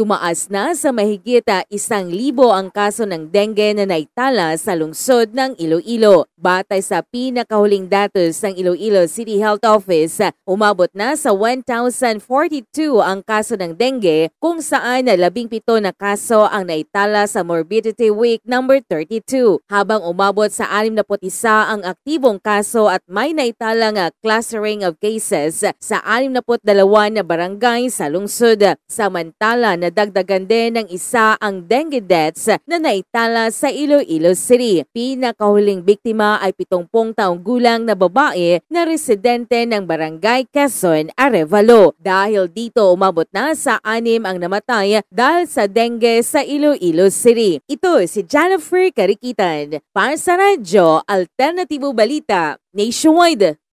Tumaas na sa mahigit isang libo ang kaso ng dengue na naitala sa lungsod ng Iloilo. Batay sa pinakahuling datos ng Iloilo City Health Office, umabot na sa 1,042 ang kaso ng dengue kung saan 17 na kaso ang naitala sa Morbidity Week number 32 habang umabot sa 61 ang aktibong kaso at may naitalang clustering of cases sa 62 na barangay sa lungsod. Samantala na nadagdagan din ng isa ang dengue deaths na naitala sa Iloilo City. Pinakahuling biktima ay 70 taong gulang na babae na residente ng barangay Quezon, Arevalo. Dahil dito umabot na sa anim ang namatay dahil sa dengue sa Iloilo City. Ito si Jennifer Karikitan para sa Radyo Alternatibo Balita Nationwide.